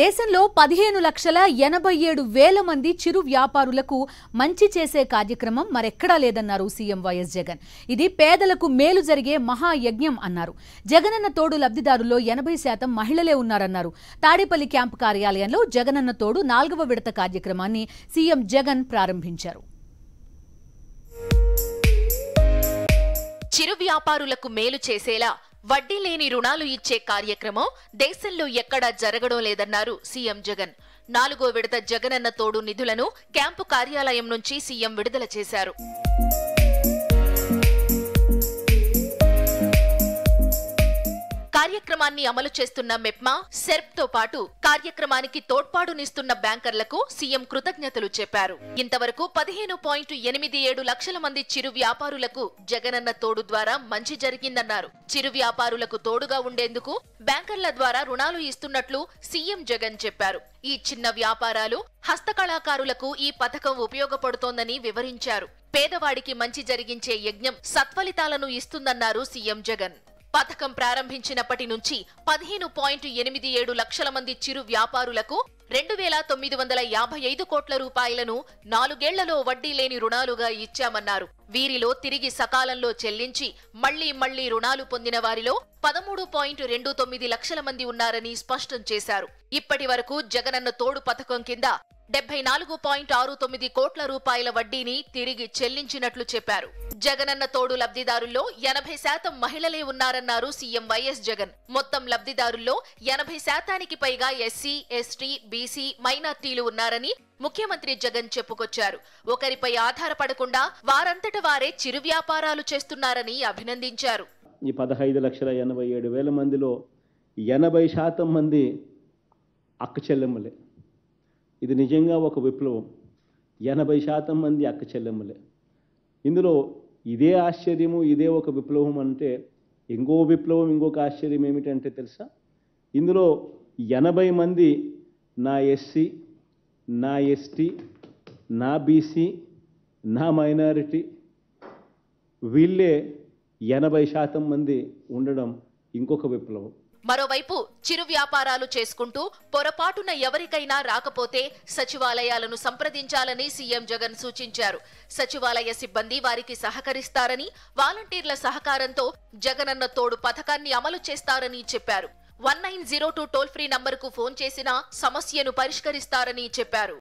దేశంలో పదిహేను లక్షల ఎనభై ఏడు వేల మంది చిరు వ్యాపారులకు మంచి చేసే కార్యక్రమం మరెక్కడా లేదన్నారు సీఎం వైఎస్ జగన్ ఇది పేదలకు మేలు జరిగే మహాయజ్ఞం అన్నారు జగనన్న తోడు లబ్ధిదారుల్లో ఎనభై శాతం మహిళలే ఉన్నారన్నారు తాడేపల్లి క్యాంపు కార్యాలయంలో జగనన్న తోడు నాలుగవ విడత కార్యక్రమాన్ని సీఎం జగన్ ప్రారంభించారు చిరు వ్యాపారులకు మేలు చేసేలా వడ్డీ లేని రుణాలు ఇచ్చే కార్యక్రమం దేశంలో ఎక్కడా జరగడం లేదన్నారు సీఎం జగన్ నాలుగో విడత జగనన్న తోడు నిధులను క్యాంపు కార్యాలయం నుంచి సీఎం విడుదల చేశారు కార్యక్రమాన్ని అమలు చేస్తున్న మెప్మా సెర్ప్ తో పాటు కార్యక్రమానికి తోడ్పాటునిస్తున్న బ్యాంకర్లకు సీఎం కృతజ్ఞతలు చెప్పారు ఇంతవరకు పదిహేను పాయింట్ ఎనిమిది ఏడు లక్షల మంది చిరు వ్యాపారులకు జగనన్న తోడు ద్వారా మంచి జరిగిందన్నారు చిరు వ్యాపారులకు తోడుగా ఉండేందుకు బ్యాంకర్ల ద్వారా రుణాలు ఇస్తున్నట్లు సీఎం జగన్ చెప్పారు ఈ చిన్న వ్యాపారాలు హస్తకళాకారులకు ఈ పథకం ఉపయోగపడుతోందని వివరించారు పేదవాడికి మంచి జరిగించే యజ్ఞం సత్ఫలితాలను ఇస్తుందన్నారు సీఎం జగన్ పథకం ప్రారంభించినప్పటి నుంచి పదిహేను పాయింట్ ఎనిమిది ఏడు లక్షల మంది చిరు వ్యాపారులకు రెండు వేల తొమ్మిది వందల యాభై ఐదు కోట్ల రూపాయలను నాలుగేళ్లలో వడ్డీ లేని రుణాలుగా ఇచ్చామన్నారు వీరిలో తిరిగి సకాలంలో చెల్లించి మళ్లీ మళ్లీ రుణాలు పొందిన వారిలో పదమూడు పాయింట్ రెండు తొమ్మిది లక్షల మంది ఉన్నారని స్పష్టం చేశారు ఇప్పటి వరకు జగనన్న తోడు పథకం కింద డెబ్బై నాలుగు పాయింట్ ఆరు తొమ్మిది కోట్ల రూపాయల వడ్డీని తిరిగి చెల్లించినట్లు చెప్పారు జగనన్న తోడు లబ్ధిదారుల్లో ఎనభై శాతం మహిళలే ఉన్నారన్నారు సీఎం వైఎస్ జగన్ మొత్తం లబ్ధిదారుల్లో ఎనభై శాతానికి పైగా ఎస్సీ ఎస్టీ బీసీ మైనార్టీలు ఉన్నారని ముఖ్యమంత్రి జగన్ చెప్పుకొచ్చారు ఒకరిపై ఆధారపడకుండా వారంతట వారే చిరు వ్యాపారాలు చేస్తున్నారని అభినందించారు ఈ పదహైదు లక్షల ఎనభై ఏడు వేల మందిలో ఎనభై శాతం మంది అక్క చెల్లెమ్మలే ఇది నిజంగా ఒక విప్లవం ఎనభై శాతం మంది అక్క చెల్లెమ్మలే ఇందులో ఇదే ఆశ్చర్యము ఇదే ఒక విప్లవం అంటే ఇంకో విప్లవం ఇంకొక ఆశ్చర్యం ఏమిటంటే తెలుసా ఇందులో ఎనభై మంది నా ఎస్సీ నా ఎస్టీ నా బీసీ నా మైనారిటీ వీళ్ళే ఎనభై శాతం మంది ఉండడం ఇంకొక విప్లవం మరోవైపు చిరు వ్యాపారాలు చేసుకుంటూ పొరపాటున ఎవరికైనా రాకపోతే సచివాలయాలను సంప్రదించాలని సీఎం జగన్ సూచించారు సచివాలయ సిబ్బంది వారికి సహకరిస్తారని వాలంటీర్ల సహకారంతో జగనన్న తోడు పథకాన్ని అమలు చేస్తారని చెప్పారు one nine zero two toll free నంబర్కు ఫోన్ చేసినా సమస్యను పరిష్కరిస్తారని చెప్పారు